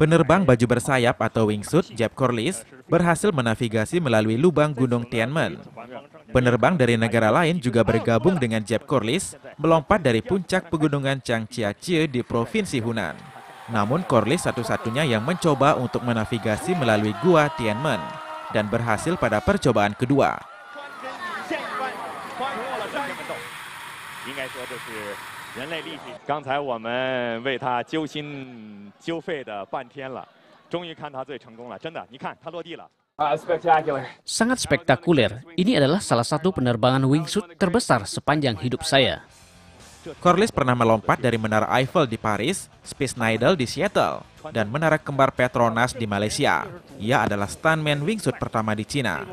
Penerbang baju bersayap atau wingsuit Jeb Corliss berhasil menavigasi melalui lubang Gunung Tianmen. Penerbang dari negara lain juga bergabung dengan Jeb Corliss melompat dari puncak pegunungan Changjiajie di Provinsi Hunan. Namun Corliss satu-satunya yang mencoba untuk menavigasi melalui gua Tianmen dan berhasil pada percobaan kedua. Sangat spektakuler. Ini adalah salah satu penerbangan wingsuit terbesar sepanjang hidup saya. Corliss pernah melompat dari Menara Eiffel di Paris, Space Needle di Seattle, dan Menara Kembar Petronas di Malaysia. Ia adalah stuntman wingsuit pertama di China.